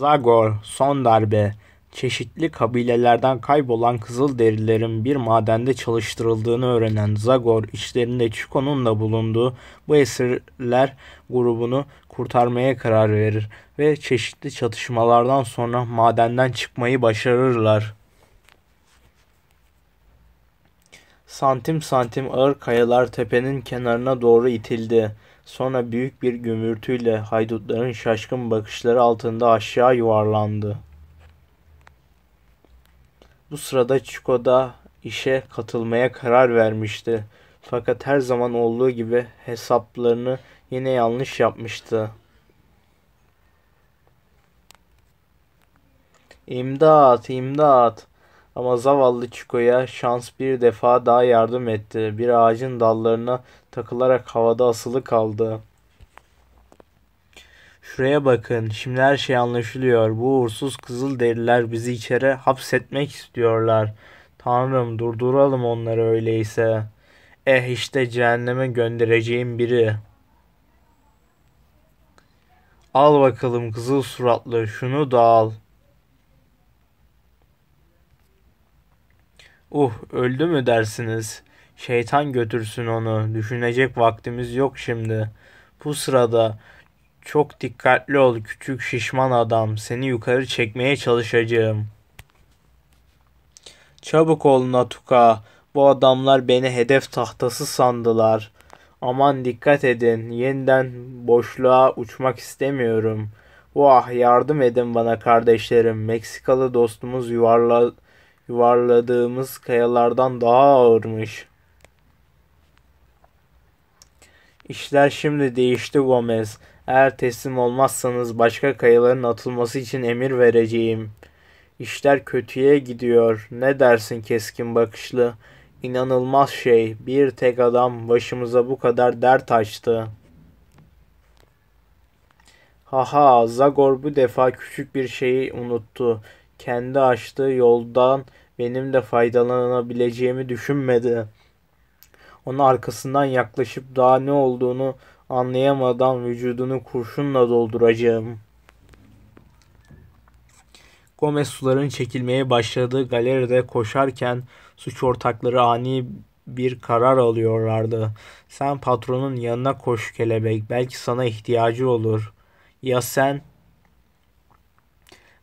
Zagor, son darbe, çeşitli kabilelerden kaybolan Kızılderililerin bir madende çalıştırıldığını öğrenen Zagor içlerinde Chico'nun da bulunduğu bu esirler grubunu kurtarmaya karar verir ve çeşitli çatışmalardan sonra madenden çıkmayı başarırlar. Santim santim ağır kayalar tepenin kenarına doğru itildi. Sonra büyük bir gümürtüyle haydutların şaşkın bakışları altında aşağı yuvarlandı. Bu sırada Chico da işe katılmaya karar vermişti. Fakat her zaman olduğu gibi hesaplarını yine yanlış yapmıştı. İmdat, imdat. Ama zavallı Chico'ya şans bir defa daha yardım etti. Bir ağacın dallarına takılarak havada asılı kaldı. Şuraya bakın. Şimdi her şey anlaşılıyor. Bu uğursuz kızıl deriler bizi içeri hapsetmek istiyorlar. Tanrım durduralım onları öyleyse. Eh işte cehenneme göndereceğim biri. Al bakalım kızıl suratlı şunu da al. Uh öldü mü dersiniz? Şeytan götürsün onu. Düşünecek vaktimiz yok şimdi. Bu sırada çok dikkatli ol küçük şişman adam. Seni yukarı çekmeye çalışacağım. Çabuk ol Natuka. Bu adamlar beni hedef tahtası sandılar. Aman dikkat edin. Yeniden boşluğa uçmak istemiyorum. Vah yardım edin bana kardeşlerim. Meksikalı dostumuz yuvarla yuvarladığımız kayalardan daha ağırmış. İşler şimdi değişti Gomez. Eğer teslim olmazsanız başka kayaların atılması için emir vereceğim. İşler kötüye gidiyor. Ne dersin keskin bakışlı? İnanılmaz şey. Bir tek adam başımıza bu kadar dert açtı. Haha, Zagor bu defa küçük bir şeyi unuttu. Kendi açtığı yoldan benim de faydalanabileceğimi düşünmedi. Onun arkasından yaklaşıp daha ne olduğunu anlayamadan vücudunu kurşunla dolduracağım. Gomez suların çekilmeye başladığı galeride koşarken suç ortakları ani bir karar alıyorlardı. Sen patronun yanına koş kelebek belki sana ihtiyacı olur. Ya sen?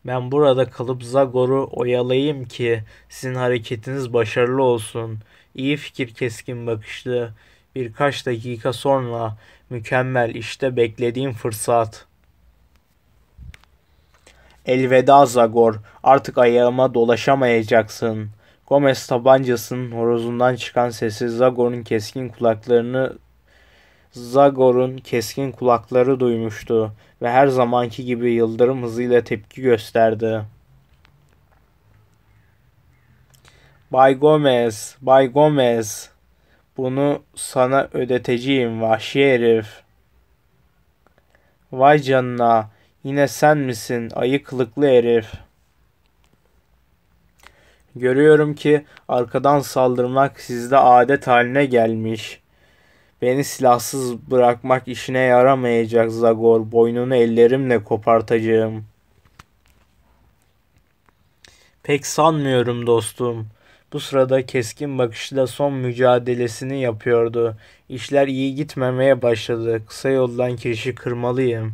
Ben burada kalıp Zagor'u oyalayayım ki sizin hareketiniz başarılı olsun. İyi fikir keskin bakışlı. Birkaç dakika sonra mükemmel işte beklediğim fırsat. Elveda Zagor, artık ayağıma dolaşamayacaksın. Gomez tabancasının horozundan çıkan sesi Zagor'un keskin kulaklarını Zagor'un keskin kulakları duymuştu ve her zamanki gibi yıldırım hızıyla tepki gösterdi. Bay Gomez, Bay Gomez, bunu sana ödeteceğim vahşi herif. Vay canına, yine sen misin ayı kılıklı herif? Görüyorum ki arkadan saldırmak sizde adet haline gelmiş.'' Beni silahsız bırakmak işine yaramayacak Zagor. Boynunu ellerimle kopartacağım. Pek sanmıyorum dostum. Bu sırada keskin bakışla son mücadelesini yapıyordu. İşler iyi gitmemeye başladı. Kısa yoldan kişi kırmalıyım.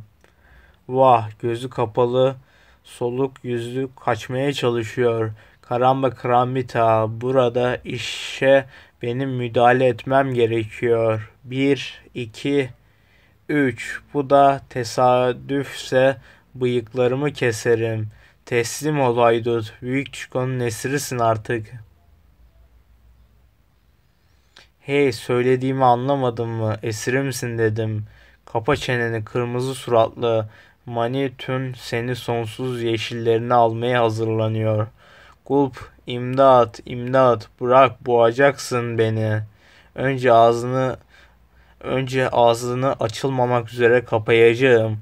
Vah gözü kapalı, soluk yüzlü kaçmaya çalışıyor. Karamba Kramita burada işe benim müdahale etmem gerekiyor. 1, 2, 3. Bu da tesadüfse bıyıklarımı keserim. Teslim ol Haydut. Büyük Çiko'nun esirisin artık. Hey söylediğimi anlamadın mı? Esirimsin dedim. Kapa çeneni kırmızı suratlı. Manitun seni sonsuz yeşillerine almaya hazırlanıyor. Gulp İmdat, imdat, bırak boğacaksın beni. Önce ağzını önce ağzını açılmamak üzere kapayacağım.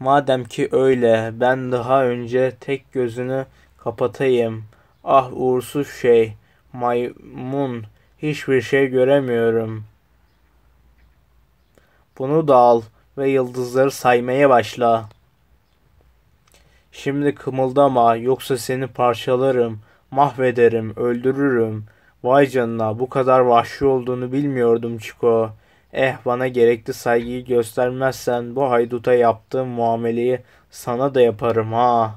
Madem ki öyle, ben daha önce tek gözünü kapatayım. Ah uğursuz şey, maymun, hiçbir şey göremiyorum. Bunu da al ve yıldızları saymaya başla. Şimdi kımıldama yoksa seni parçalarım, mahvederim, öldürürüm. Vay canına bu kadar vahşi olduğunu bilmiyordum Çiko. Eh bana gerekli saygıyı göstermezsen bu hayduta yaptığım muameleyi sana da yaparım ha.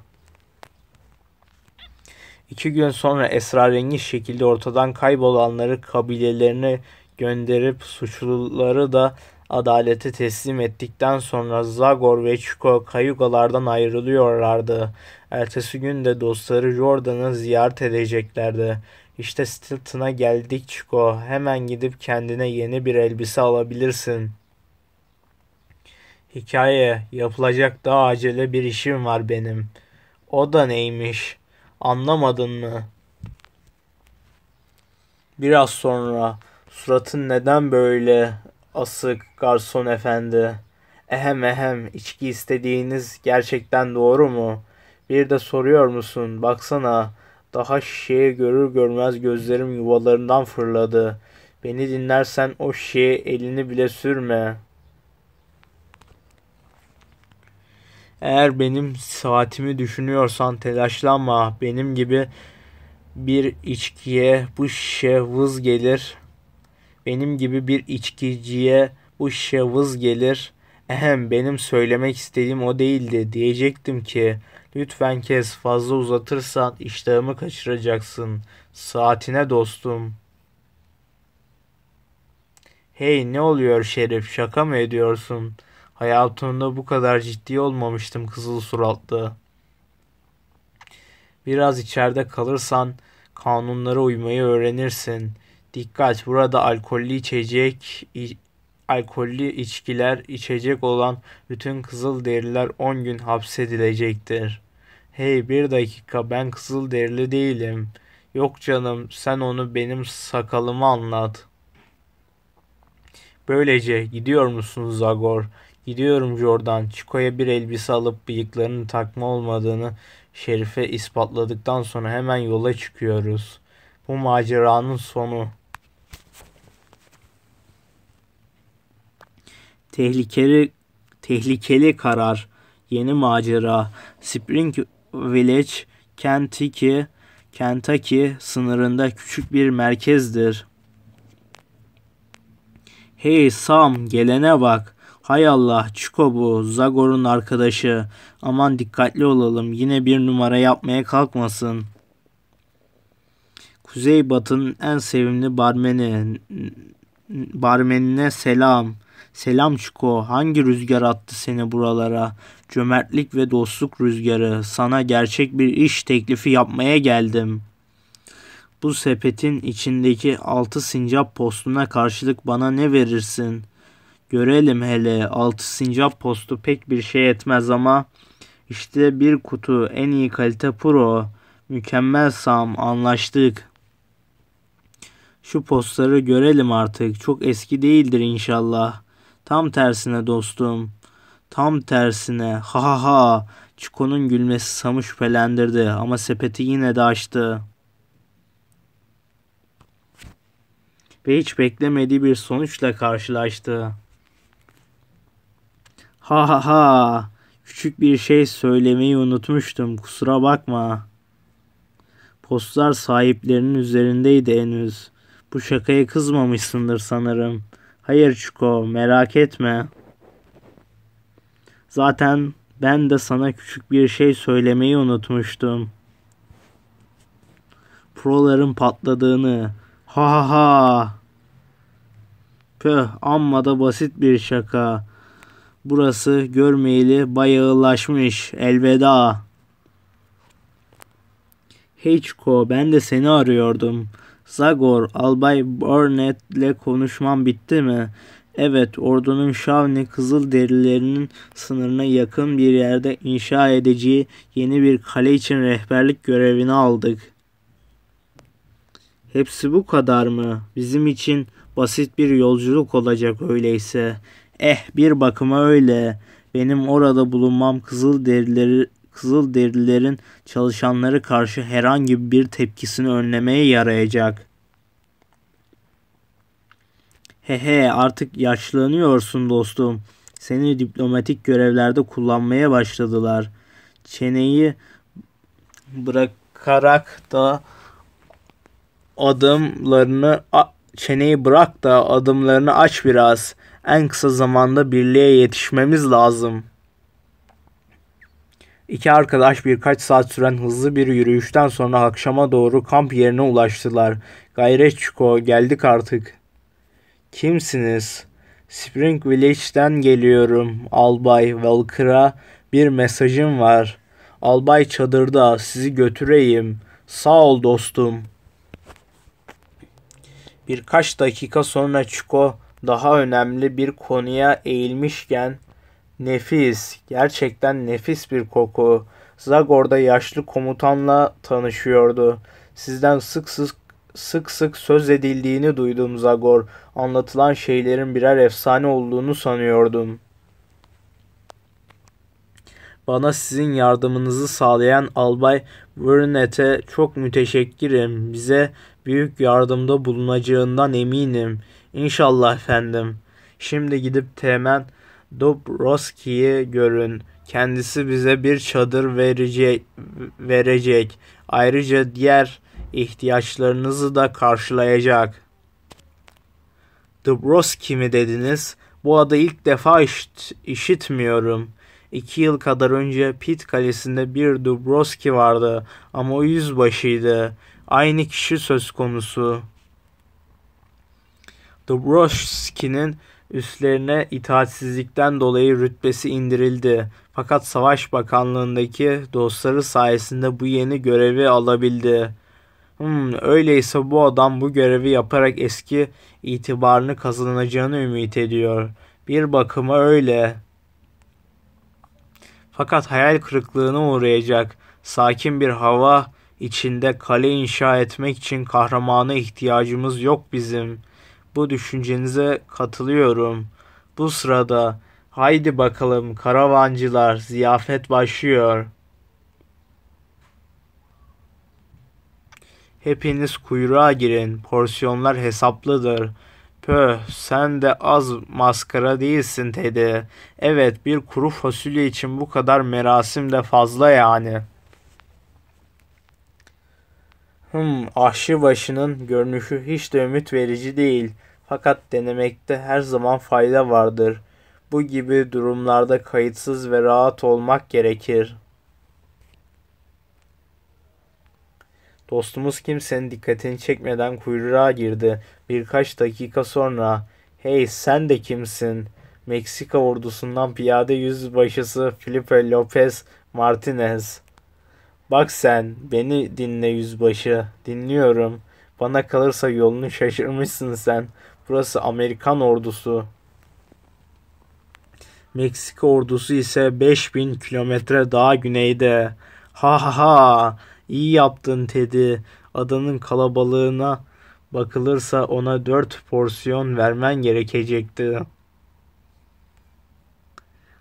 İki gün sonra esrarengiz şekilde ortadan kaybolanları kabilelerine gönderip suçluları da adalete teslim ettikten sonra Zagor ve Chico kayugalardan ayrılıyorlardı. Ertesi gün de dostları Jordan'ı ziyaret edeceklerdi. İşte Stilton'a geldik Chico. Hemen gidip kendine yeni bir elbise alabilirsin. Hikaye, yapılacak daha acele bir işim var benim. O da neymiş? Anlamadın mı? Biraz sonra suratın neden böyle asık, garson efendi. Ehem ehem, içki istediğiniz gerçekten doğru mu? Bir de soruyor musun? Baksana, daha şişeyi görür görmez gözlerim yuvalarından fırladı. Beni dinlersen o şişeye elini bile sürme. Eğer benim saatimi düşünüyorsan telaşlanma. Benim gibi bir içkiye bu şişe vız gelir.'' Benim gibi bir içkiciye bu şişe gelir. Ehem benim söylemek istediğim o değildi. Diyecektim ki lütfen kes fazla uzatırsan iştahımı kaçıracaksın. Saatine dostum. Hey ne oluyor Şerif şaka mı ediyorsun? Hayatımda bu kadar ciddi olmamıştım kızıl suratlı. Biraz içeride kalırsan kanunlara uymayı öğrenirsin.'' Dikkat burada alkollü içecek alkollü içkiler içecek olan bütün kızıl deriler 10 gün hapsedilecektir. Hey bir dakika ben kızıl derili değilim. Yok canım sen onu benim sakalımı anlat. Böylece gidiyor musunuz Zagor? Gidiyorum Jordan. Chico'ya bir elbise alıp bıyıklarını takma olmadığını Şerife ispatladıktan sonra hemen yola çıkıyoruz. Bu maceranın sonu. tehlikeli tehlikeli karar, yeni macera, Spring Village, Kentucky, Kentucky sınırında küçük bir merkezdir. Hey Sam gelene bak. Hay Allah Çiko bu Zagor'un arkadaşı. Aman dikkatli olalım yine bir numara yapmaya kalkmasın. Kuzeybatın en sevimli barmeni barmenine selam. Selam Çiko, hangi rüzgar attı seni buralara? Cömertlik ve dostluk rüzgarı. Sana gerçek bir iş teklifi yapmaya geldim. Bu sepetin içindeki altı sincap postuna karşılık bana ne verirsin? Görelim hele. Altı sincap postu pek bir şey etmez ama işte bir kutu en iyi kalite pro. Mükemmel Sam anlaştık. Şu postları görelim artık. Çok eski değildir inşallah.'' Tam tersine dostum. Tam tersine. Ha ha ha. Çiko'nun gülmesi Sam'ı şüphelendirdi ama sepeti yine de açtı. Ve hiç beklemediği bir sonuçla karşılaştı. Ha ha ha. Küçük bir şey söylemeyi unutmuştum. Kusura bakma. Postlar sahiplerinin üzerindeydi henüz. Bu şakaya kızmamışsındır sanırım. Hayır Çiko merak etme. Zaten ben de sana küçük bir şey söylemeyi unutmuştum. Proların patladığını. Ha ha ha. Pöh amma da basit bir şaka. Burası görmeyeli bayağılaşmış. Elveda. Hey Çiko ben de seni arıyordum. Zagor, Albay Barnett'le konuşmam bitti mi? Evet, ordunun Şavni kızıl derilerinin sınırına yakın bir yerde inşa edeceği yeni bir kale için rehberlik görevini aldık. Hepsi bu kadar mı? Bizim için basit bir yolculuk olacak öyleyse. Eh bir bakıma öyle. Benim orada bulunmam kızıl derileri Kızıl derilerin çalışanları karşı herhangi bir tepkisini önlemeye yarayacak. Hehe artık yaşlanıyorsun dostum. Seni diplomatik görevlerde kullanmaya başladılar. Çeneyi bırakarak da adımlarını çeneyi bırak da adımlarını aç biraz. En kısa zamanda birliğe yetişmemiz lazım.'' İki arkadaş birkaç saat süren hızlı bir yürüyüşten sonra akşama doğru kamp yerine ulaştılar. Gayret Çuko, geldik artık. Kimsiniz? Spring Village'den geliyorum. Albay Valkır'a bir mesajım var. Albay çadırda sizi götüreyim. Sağ ol dostum. Birkaç dakika sonra Çuko daha önemli bir konuya eğilmişken Nefis, gerçekten nefis bir koku. Zagor'da yaşlı komutanla tanışıyordu. Sizden sık sık sık sık söz edildiğini duydum Zagor. Anlatılan şeylerin birer efsane olduğunu sanıyordum. Bana sizin yardımınızı sağlayan Albay Vernet'e çok müteşekkirim. Bize büyük yardımda bulunacağından eminim. İnşallah efendim. Şimdi gidip temen Dobrovski'yi görün. Kendisi bize bir çadır verecek, verecek. Ayrıca diğer ihtiyaçlarınızı da karşılayacak. Dobrovski mi dediniz? Bu adı ilk defa işit, işitmiyorum. İki yıl kadar önce Pit Kalesi'nde bir Dubrovski vardı ama o yüzbaşıydı. Aynı kişi söz konusu. Dubrovski'nin üstlerine itaatsizlikten dolayı rütbesi indirildi. Fakat Savaş Bakanlığındaki dostları sayesinde bu yeni görevi alabildi. Hmm, öyleyse bu adam bu görevi yaparak eski itibarını kazanacağını ümit ediyor. Bir bakıma öyle. Fakat hayal kırıklığına uğrayacak. Sakin bir hava içinde kale inşa etmek için kahramana ihtiyacımız yok bizim.'' bu düşüncenize katılıyorum. Bu sırada haydi bakalım karavancılar ziyafet başlıyor. Hepiniz kuyruğa girin. Porsiyonlar hesaplıdır. Pöh sen de az maskara değilsin Teddy. Evet bir kuru fasulye için bu kadar merasim de fazla yani. Hmm, ahşi başının görünüşü hiç de ümit verici değil. Fakat denemekte her zaman fayda vardır. Bu gibi durumlarda kayıtsız ve rahat olmak gerekir. Dostumuz kimsenin dikkatini çekmeden kuyruğa girdi. Birkaç dakika sonra ''Hey sen de kimsin?'' Meksika ordusundan piyade yüzbaşısı Felipe Lopez Martinez. Bak sen, beni dinle yüzbaşı. Dinliyorum. Bana kalırsa yolunu şaşırmışsın sen. Burası Amerikan ordusu. Meksika ordusu ise 5000 kilometre daha güneyde. Ha ha ha. İyi yaptın Teddy. Adanın kalabalığına bakılırsa ona 4 porsiyon vermen gerekecekti.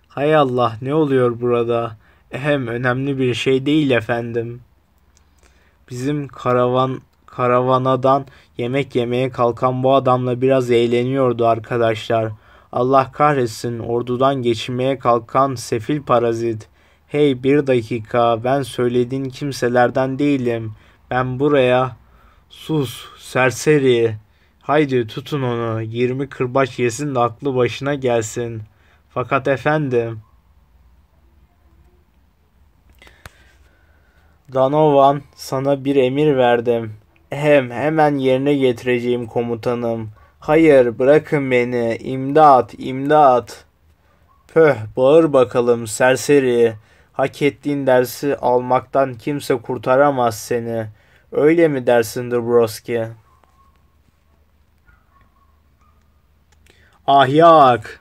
Hay Allah ne oluyor burada? Hem önemli bir şey değil efendim. Bizim karavan karavanadan yemek yemeye kalkan bu adamla biraz eğleniyordu arkadaşlar. Allah kahretsin ordudan geçinmeye kalkan sefil parazit. Hey bir dakika ben söylediğin kimselerden değilim. Ben buraya sus serseri. Haydi tutun onu. 20 kırbaç yesin de aklı başına gelsin. Fakat efendim. Danovan sana bir emir verdim. Hem hemen yerine getireceğim komutanım. Hayır bırakın beni. İmdat, imdat. Pöh bağır bakalım serseri. Hak ettiğin dersi almaktan kimse kurtaramaz seni. Öyle mi dersin Dubrovski? Ahyak!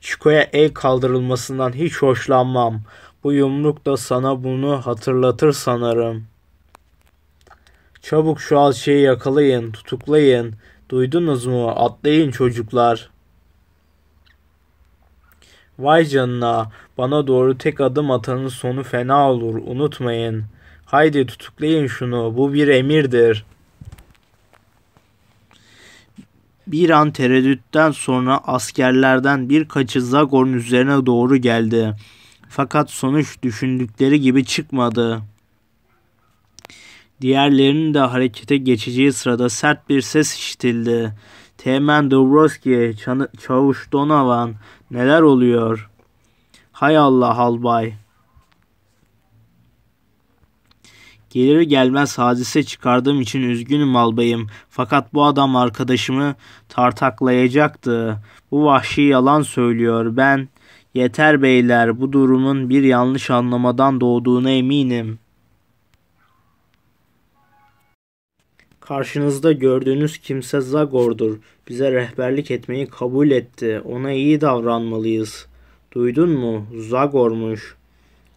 Çiko'ya el kaldırılmasından hiç hoşlanmam. Bu yumruk da sana bunu hatırlatır sanırım. Çabuk şu alçıyı yakalayın, tutuklayın. Duydunuz mu? Atlayın çocuklar. Vay canına, bana doğru tek adım atanın sonu fena olur, unutmayın. Haydi tutuklayın şunu, bu bir emirdir. Bir an tereddütten sonra askerlerden birkaçı Zagor'un üzerine doğru geldi. Fakat sonuç düşündükleri gibi çıkmadı. Diğerlerinin de harekete geçeceği sırada sert bir ses işitildi. Teğmen Dobrovski, Çavuş Donovan, neler oluyor? Hay Allah albay. Gelir gelmez hadise çıkardığım için üzgünüm albayım. Fakat bu adam arkadaşımı tartaklayacaktı. Bu vahşi yalan söylüyor. Ben Yeter beyler bu durumun bir yanlış anlamadan doğduğuna eminim. Karşınızda gördüğünüz kimse Zagor'dur. Bize rehberlik etmeyi kabul etti. Ona iyi davranmalıyız. Duydun mu? Zagor'muş.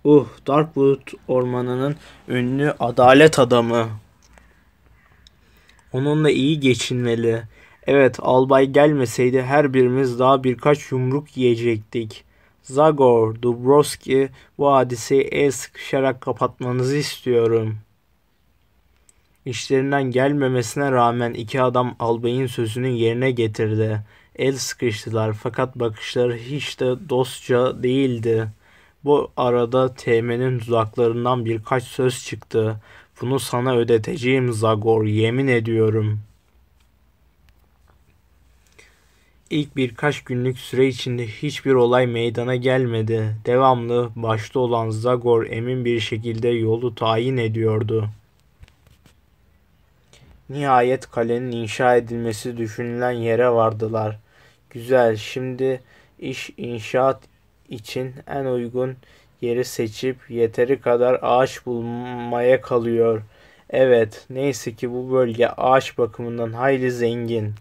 Uh, Darkwood ormanının ünlü adalet adamı. Onunla iyi geçinmeli. Evet, albay gelmeseydi her birimiz daha birkaç yumruk yiyecektik. Zagor Dubrovski vadisi el sıkışarak kapatmanızı istiyorum. İşlerinden gelmemesine rağmen iki adam albayın sözünü yerine getirdi. El sıkıştılar fakat bakışları hiç de dostça değildi. Bu arada TM'nin dudaklarından birkaç söz çıktı. Bunu sana ödeteceğim Zagor yemin ediyorum.'' İlk birkaç günlük süre içinde hiçbir olay meydana gelmedi. Devamlı başta olan Zagor emin bir şekilde yolu tayin ediyordu. Nihayet kalenin inşa edilmesi düşünülen yere vardılar. Güzel, şimdi iş inşaat için en uygun yeri seçip yeteri kadar ağaç bulmaya kalıyor. Evet, neyse ki bu bölge ağaç bakımından hayli zengin.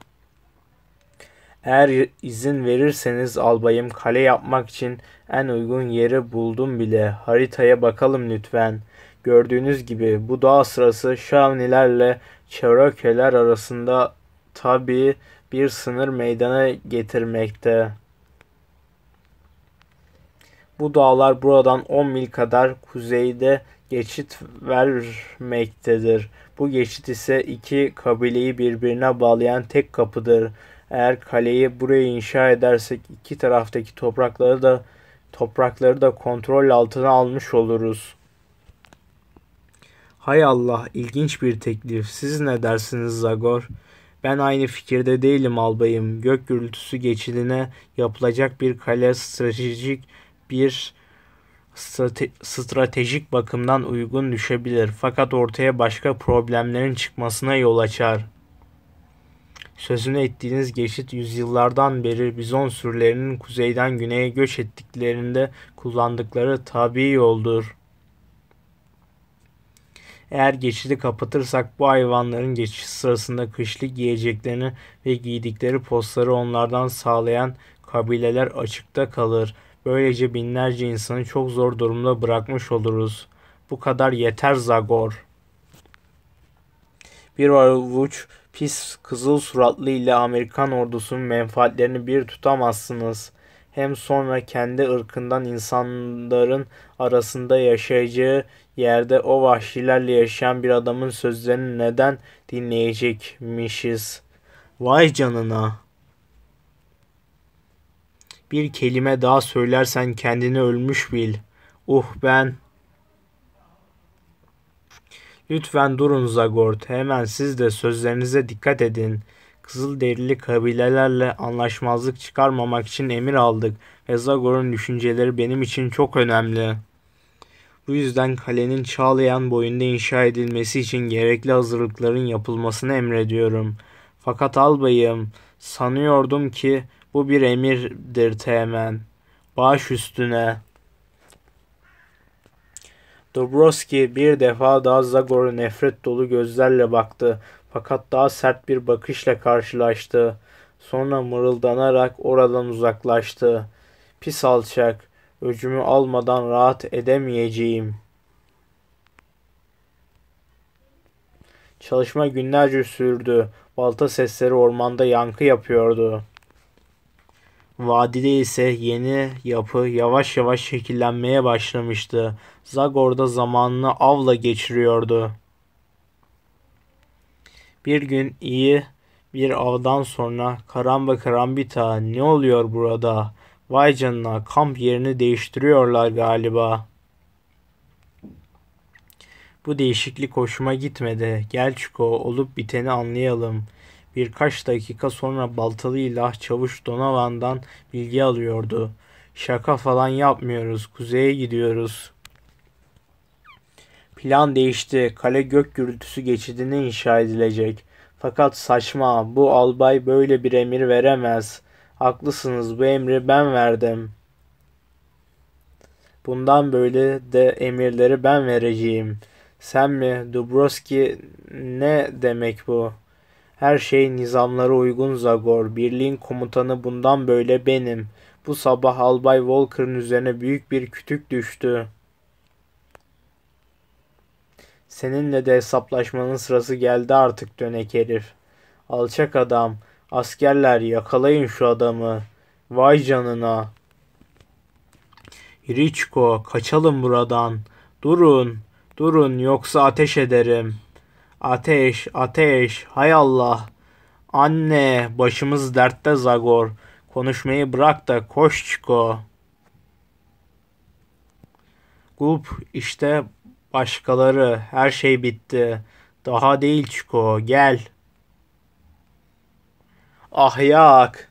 Eğer izin verirseniz albayım kale yapmak için en uygun yeri buldum bile. Haritaya bakalım lütfen. Gördüğünüz gibi bu dağ sırası Şavnilerle Cherokee'ler arasında tabi bir sınır meydana getirmekte. Bu dağlar buradan 10 mil kadar kuzeyde geçit vermektedir. Bu geçit ise iki kabileyi birbirine bağlayan tek kapıdır. Eğer kaleyi buraya inşa edersek iki taraftaki toprakları da toprakları da kontrol altına almış oluruz. Hay Allah ilginç bir teklif. Siz ne dersiniz Zagor? Ben aynı fikirde değilim albayım. Gök gürültüsü geçidine yapılacak bir kale stratejik bir stratejik bakımdan uygun düşebilir. Fakat ortaya başka problemlerin çıkmasına yol açar sözünü ettiğiniz geçit yüzyıllardan beri bizon sürülerinin kuzeyden güneye göç ettiklerinde kullandıkları tabi yoldur. Eğer geçidi kapatırsak bu hayvanların geçiş sırasında kışlık yiyeceklerini ve giydikleri postları onlardan sağlayan kabileler açıkta kalır. Böylece binlerce insanı çok zor durumda bırakmış oluruz. Bu kadar yeter Zagor. Bir avuç Pis kızıl suratlı ile Amerikan ordusunun menfaatlerini bir tutamazsınız. Hem sonra kendi ırkından insanların arasında yaşayacağı yerde o vahşilerle yaşayan bir adamın sözlerini neden dinleyecekmişiz? Vay canına. Bir kelime daha söylersen kendini ölmüş bil. Uh ben Lütfen durun Zagort. Hemen siz de sözlerinize dikkat edin. Kızılderili kabilelerle anlaşmazlık çıkarmamak için emir aldık ve Zagor'un düşünceleri benim için çok önemli. Bu yüzden kalenin Çağlayan boyunda inşa edilmesi için gerekli hazırlıkların yapılmasını emrediyorum. Fakat albayım, sanıyordum ki bu bir emirdir temen. Baş üstüne.'' Dobrovski bir defa daha Zagor'a nefret dolu gözlerle baktı. Fakat daha sert bir bakışla karşılaştı. Sonra mırıldanarak oradan uzaklaştı. Pis alçak, öcümü almadan rahat edemeyeceğim. Çalışma günlerce sürdü. Balta sesleri ormanda yankı yapıyordu. Vadide ise yeni yapı yavaş yavaş şekillenmeye başlamıştı. Zagor'da zamanını avla geçiriyordu. Bir gün iyi bir avdan sonra karamba karambita ne oluyor burada? Vay canına kamp yerini değiştiriyorlar galiba. Bu değişiklik hoşuma gitmedi. Gel Çiko olup biteni anlayalım. Birkaç dakika sonra Baltalı İlah Çavuş Donovan'dan bilgi alıyordu. Şaka falan yapmıyoruz. Kuzeye gidiyoruz. Plan değişti. Kale gök gürültüsü geçidine inşa edilecek. Fakat saçma. Bu albay böyle bir emir veremez. Haklısınız. Bu emri ben verdim. Bundan böyle de emirleri ben vereceğim. Sen mi? Dubrovski ne demek bu?'' Her şey nizamlara uygun Zagor. Birliğin komutanı bundan böyle benim. Bu sabah Albay Walker'ın üzerine büyük bir kütük düştü. Seninle de hesaplaşmanın sırası geldi artık dönek herif. Alçak adam. Askerler yakalayın şu adamı. Vay canına. Riçko kaçalım buradan. Durun. Durun yoksa ateş ederim.'' Ateş, ateş, hay Allah. Anne, başımız dertte Zagor. Konuşmayı bırak da koş Çiko. Gulp, işte başkaları, her şey bitti. Daha değil Çiko, gel. ah yak,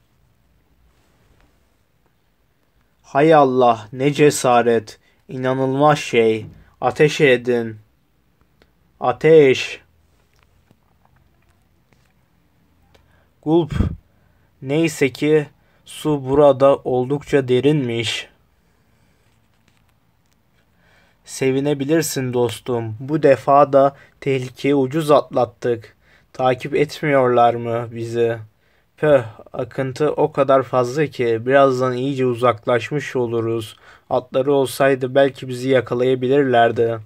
Hay Allah, ne cesaret. İnanılmaz şey. Ateş edin. Ateş. Gulp neyse ki su burada oldukça derinmiş. Sevinebilirsin dostum. Bu defa da tehlikeyi ucuz atlattık. Takip etmiyorlar mı bizi? Pöh, akıntı o kadar fazla ki birazdan iyice uzaklaşmış oluruz. Atları olsaydı belki bizi yakalayabilirlerdi.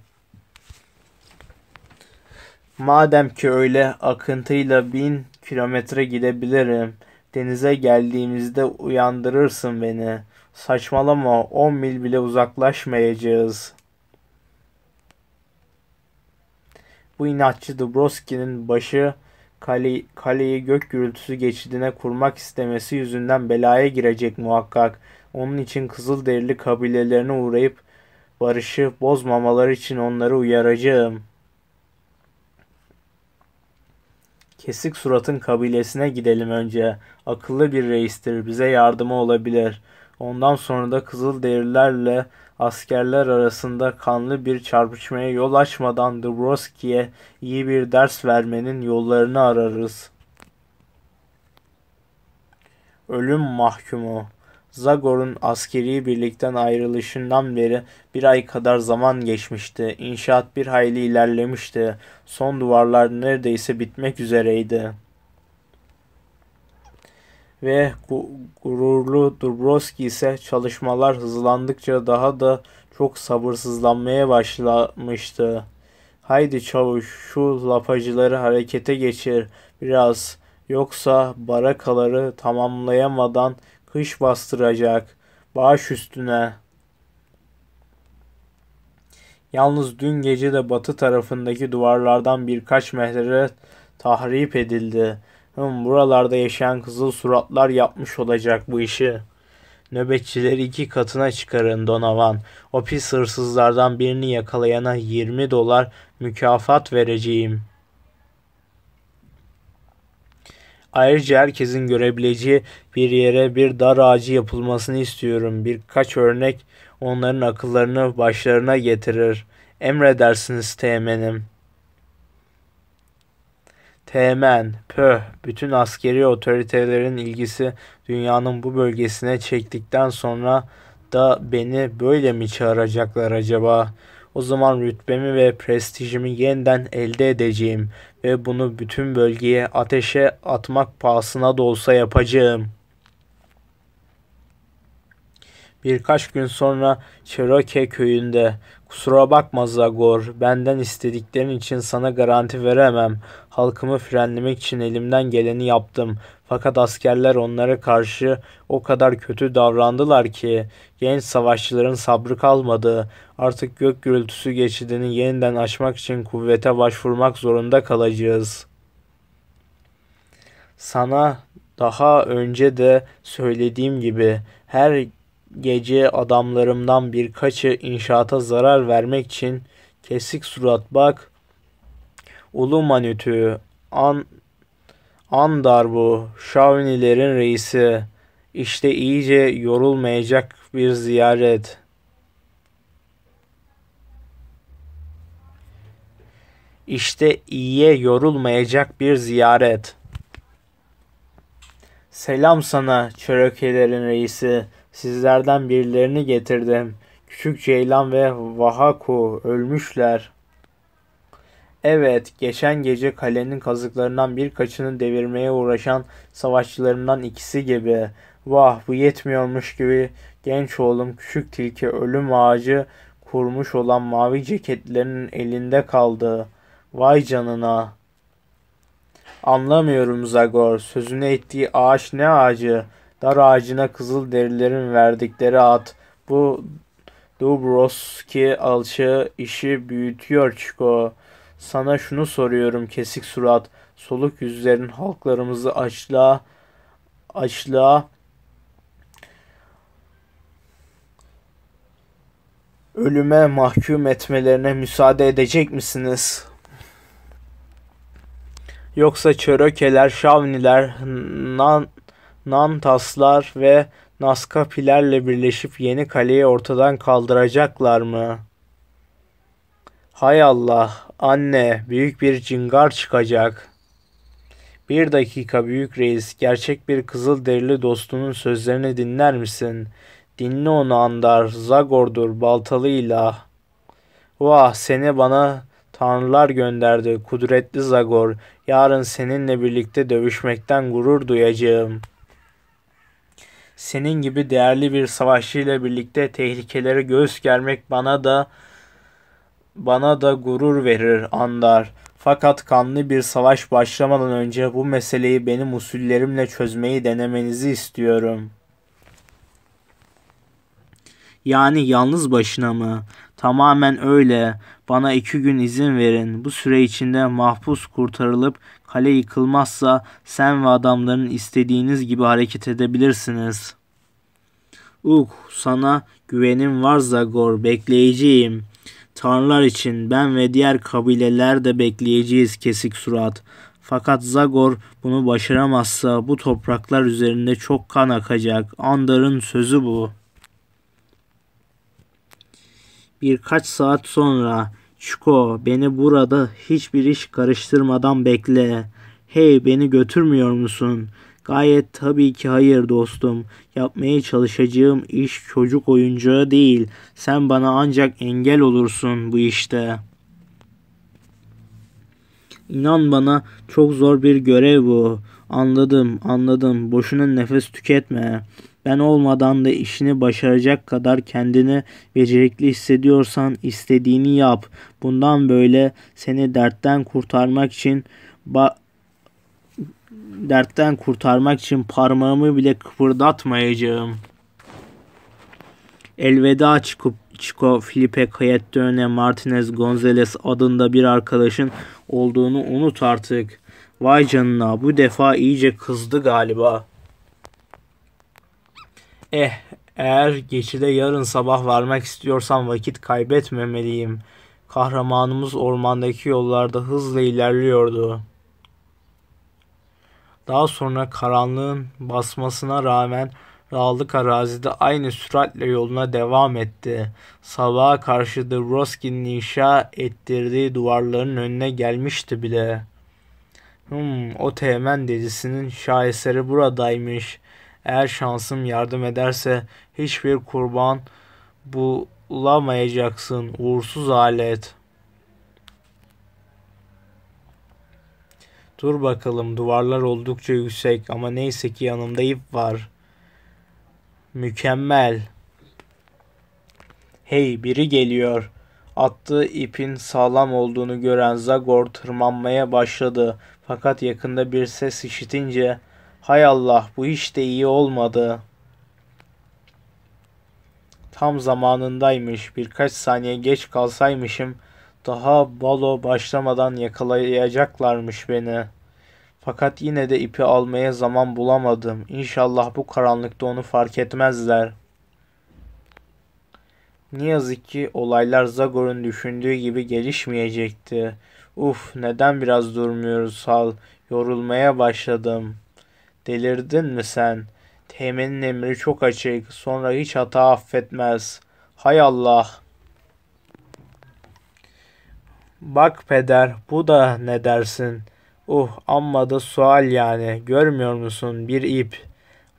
Madem ki öyle akıntıyla bin kilometre gidebilirim. Denize geldiğimizde uyandırırsın beni. Saçmalama 10 mil bile uzaklaşmayacağız. Bu inatçı Dubrovski'nin başı kale, kaleyi gök gürültüsü geçidine kurmak istemesi yüzünden belaya girecek muhakkak. Onun için Kızılderili kabilelerine uğrayıp barışı bozmamaları için onları uyaracağım.'' Kesik suratın kabilesine gidelim önce. Akıllı bir reistir, bize yardımı olabilir. Ondan sonra da Kızıl Derilerle askerler arasında kanlı bir çarpışmaya yol açmadan Dubrovski'ye iyi bir ders vermenin yollarını ararız. Ölüm mahkumu Zagor'un askeri birlikten ayrılışından beri bir ay kadar zaman geçmişti. İnşaat bir hayli ilerlemişti. Son duvarlar neredeyse bitmek üzereydi. Ve gu gururlu Dubrovski ise çalışmalar hızlandıkça daha da çok sabırsızlanmaya başlamıştı. Haydi çavuş şu lapacıları harekete geçir biraz yoksa barakaları tamamlayamadan kış bastıracak, baş üstüne. Yalnız dün gece de batı tarafındaki duvarlardan birkaç metre tahrip edildi. Hım, buralarda yaşayan kızıl suratlar yapmış olacak bu işi. Nöbetçileri iki katına çıkarın Donovan. O pis hırsızlardan birini yakalayana 20 dolar mükafat vereceğim.'' Ayrıca herkesin görebileceği bir yere bir dar ağacı yapılmasını istiyorum. Birkaç örnek onların akıllarını başlarına getirir. Emredersiniz teğmenim. Teğmen, pöh, bütün askeri otoritelerin ilgisi dünyanın bu bölgesine çektikten sonra da beni böyle mi çağıracaklar acaba?'' O zaman rütbemi ve prestijimi yeniden elde edeceğim ve bunu bütün bölgeye ateşe atmak pahasına da olsa yapacağım. Birkaç gün sonra Cherokee köyünde Kusura bakma Zagor, benden istediklerin için sana garanti veremem. Halkımı frenlemek için elimden geleni yaptım. Fakat askerler onlara karşı o kadar kötü davrandılar ki genç savaşçıların sabrı kalmadı. Artık gök gürültüsü geçidini yeniden açmak için kuvvete başvurmak zorunda kalacağız. Sana daha önce de söylediğim gibi her Gece adamlarımdan birkaçı inşaata zarar vermek için kesik surat bak. Ulu manütü, an, andar bu, şavnilerin reisi. İşte iyice yorulmayacak bir ziyaret. İşte iyiye yorulmayacak bir ziyaret. Selam sana çörekelerin reisi. Sizlerden birilerini getirdim. Küçük Ceylan ve Vahaku ölmüşler. Evet, geçen gece kalenin kazıklarından birkaçını devirmeye uğraşan savaşçılarından ikisi gibi. Vah bu yetmiyormuş gibi genç oğlum küçük tilki ölüm ağacı kurmuş olan mavi ceketlerinin elinde kaldı. Vay canına. Anlamıyorum Zagor. Sözünü ettiği ağaç ne ağacı? Dar ağacına kızıl derilerin verdikleri at. Bu Dubrovski alçı işi büyütüyor Çiko. Sana şunu soruyorum kesik surat. Soluk yüzlerin halklarımızı açlığa, açlığa ölüme mahkum etmelerine müsaade edecek misiniz? Yoksa çörökeler, şavniler, nan, Nantaslar ve Naskapilerle birleşip yeni kaleyi ortadan kaldıracaklar mı? Hay Allah, anne, büyük bir cingar çıkacak. Bir dakika büyük reis, gerçek bir kızıl derili dostunun sözlerini dinler misin? Dinle onu andar, Zagor'dur, baltalı ilah. Vah seni bana tanrılar gönderdi, kudretli Zagor. Yarın seninle birlikte dövüşmekten gurur duyacağım.'' Senin gibi değerli bir savaşçıyla birlikte tehlikelere göğüs germek bana da bana da gurur verir Andar. Fakat kanlı bir savaş başlamadan önce bu meseleyi benim usullerimle çözmeyi denemenizi istiyorum. Yani yalnız başına mı? Tamamen öyle. Bana iki gün izin verin. Bu süre içinde mahpus kurtarılıp kale yıkılmazsa sen ve adamların istediğiniz gibi hareket edebilirsiniz. Uk, uh, sana güvenim var Zagor, bekleyeceğim. Tanrılar için ben ve diğer kabileler de bekleyeceğiz kesik surat. Fakat Zagor bunu başaramazsa bu topraklar üzerinde çok kan akacak. Andar'ın sözü bu.'' Birkaç saat sonra Çiko beni burada hiçbir iş karıştırmadan bekle. Hey beni götürmüyor musun? Gayet tabii ki hayır dostum. Yapmaya çalışacağım iş çocuk oyuncağı değil. Sen bana ancak engel olursun bu işte. İnan bana çok zor bir görev bu. Anladım, anladım. Boşuna nefes tüketme. Ben olmadan da işini başaracak kadar kendini becerikli hissediyorsan istediğini yap. Bundan böyle seni dertten kurtarmak için ba dertten kurtarmak için parmağımı bile kıpırdatmayacağım. Elveda çıkıp Chico, Felipe Cayetone, Martinez, Gonzalez adında bir arkadaşın olduğunu unut artık.'' Vay canına bu defa iyice kızdı galiba. Eh eğer geçide yarın sabah varmak istiyorsan vakit kaybetmemeliyim. Kahramanımız ormandaki yollarda hızla ilerliyordu. Daha sonra karanlığın basmasına rağmen dağlık arazide aynı süratle yoluna devam etti. Sabaha karşı The Roskin'in inşa ettirdiği duvarların önüne gelmişti bile. Hmm, o Teğmen dedisinin şaheseri buradaymış. Eğer şansım yardım ederse hiçbir kurban bulamayacaksın uğursuz alet. Dur bakalım duvarlar oldukça yüksek ama neyse ki yanımda ip var. Mükemmel. Hey biri geliyor. Attığı ipin sağlam olduğunu gören Zagor tırmanmaya başladı. Fakat yakında bir ses işitince hay Allah bu hiç de iyi olmadı. Tam zamanındaymış birkaç saniye geç kalsaymışım daha balo başlamadan yakalayacaklarmış beni. Fakat yine de ipi almaya zaman bulamadım. İnşallah bu karanlıkta onu fark etmezler. Ne yazık ki olaylar Zagor'un düşündüğü gibi gelişmeyecekti. Uf neden biraz durmuyoruz sal, Yorulmaya başladım. Delirdin mi sen? Teğmenin emri çok açık. Sonra hiç hata affetmez. Hay Allah. Bak peder bu da ne dersin? Uh amma da sual yani. Görmüyor musun bir ip.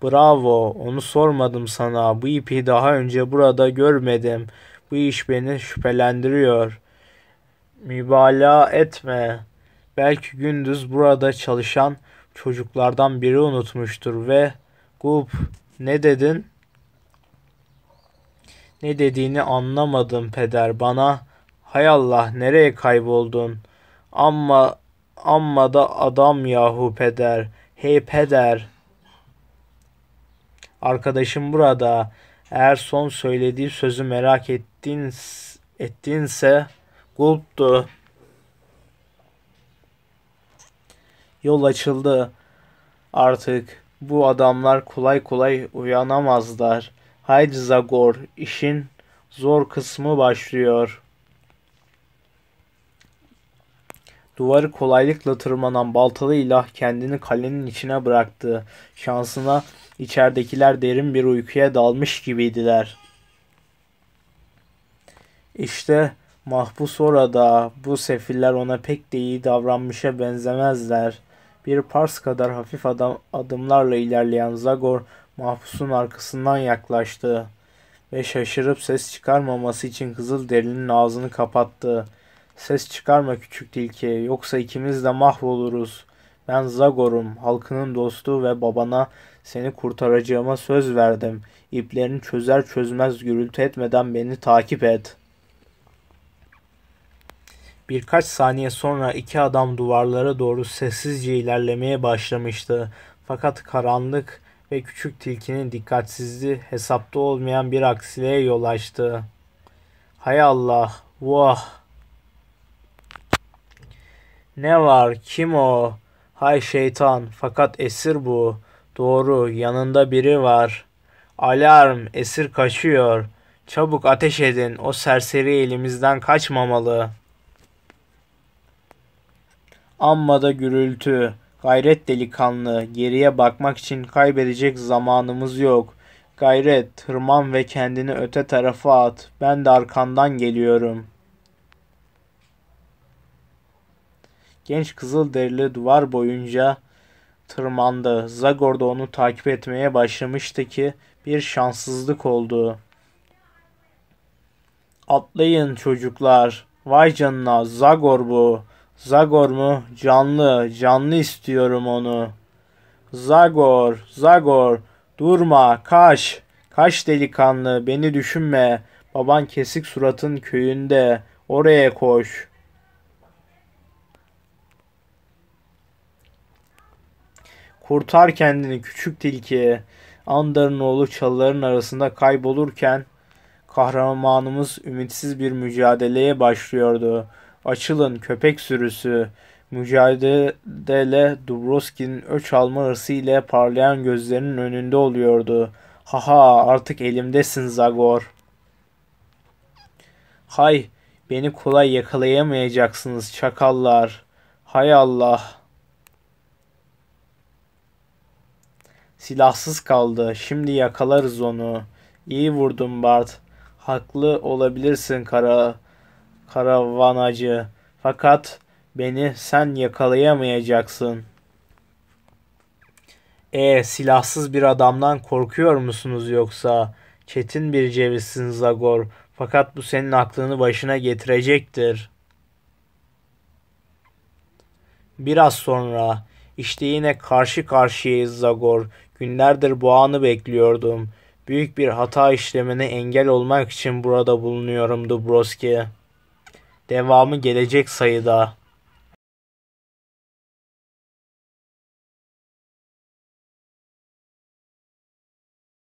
Bravo onu sormadım sana. Bu ipi daha önce burada görmedim. Bu iş beni şüphelendiriyor.'' Mübalağa etme. Belki gündüz burada çalışan çocuklardan biri unutmuştur ve Gup ne dedin? Ne dediğini anlamadım peder bana. Hay Allah nereye kayboldun? Amma amma da adam yahu peder. Hey peder. Arkadaşım burada. Eğer son söylediği sözü merak ettin, ettinse Kulptu. Yol açıldı. Artık bu adamlar kolay kolay uyanamazlar. Haydi Zagor, işin zor kısmı başlıyor. Duvarı kolaylıkla tırmanan baltalı ilah kendini kalenin içine bıraktı. Şansına içeridekiler derin bir uykuya dalmış gibiydiler. İşte Mahpus orada, bu sefiller ona pek de iyi davranmışa benzemezler. Bir pars kadar hafif adam, adımlarla ilerleyen Zagor, mahpusun arkasından yaklaştı ve şaşırıp ses çıkarmaması için kızıl derinin ağzını kapattı. Ses çıkarma küçük tilki, yoksa ikimiz de mahvoluruz. Ben Zagor'um, halkının dostu ve babana seni kurtaracağıma söz verdim. İplerini çözer çözmez gürültü etmeden beni takip et.'' Birkaç saniye sonra iki adam duvarlara doğru sessizce ilerlemeye başlamıştı. Fakat karanlık ve küçük tilkinin dikkatsizliği hesapta olmayan bir aksiliğe yol açtı. Hay Allah, vah! Ne var, kim o? Hay şeytan, fakat esir bu. Doğru, yanında biri var. Alarm, esir kaçıyor. Çabuk ateş edin, o serseri elimizden kaçmamalı.'' Amma da gürültü. Gayret delikanlı. Geriye bakmak için kaybedecek zamanımız yok. Gayret, tırman ve kendini öte tarafa at. Ben de arkandan geliyorum.'' Genç kızıl derili duvar boyunca tırmandı. Zagor da onu takip etmeye başlamıştı ki bir şanssızlık oldu. Atlayın çocuklar. Vay canına Zagor bu. Zagor mu? Canlı. Canlı istiyorum onu. Zagor. Zagor. Durma. Kaç. Kaç delikanlı. Beni düşünme. Baban kesik suratın köyünde. Oraya koş. Kurtar kendini küçük tilki. Andar'ın oğlu çalıların arasında kaybolurken kahramanımız ümitsiz bir mücadeleye başlıyordu. Açılın köpek sürüsü. Mücadele Dubrovski'nin öç alma hırsı ile parlayan gözlerinin önünde oluyordu. Haha artık elimdesin Zagor. Hay beni kolay yakalayamayacaksınız çakallar. Hay Allah. Silahsız kaldı. Şimdi yakalarız onu. İyi vurdun Bart. Haklı olabilirsin kara karavanacı. Fakat beni sen yakalayamayacaksın. E silahsız bir adamdan korkuyor musunuz yoksa? Çetin bir cevizsin Zagor. Fakat bu senin aklını başına getirecektir. Biraz sonra işte yine karşı karşıyayız Zagor. Günlerdir bu anı bekliyordum. Büyük bir hata işlemini engel olmak için burada bulunuyorum Dubroski.'' Devamı gelecek sayıda.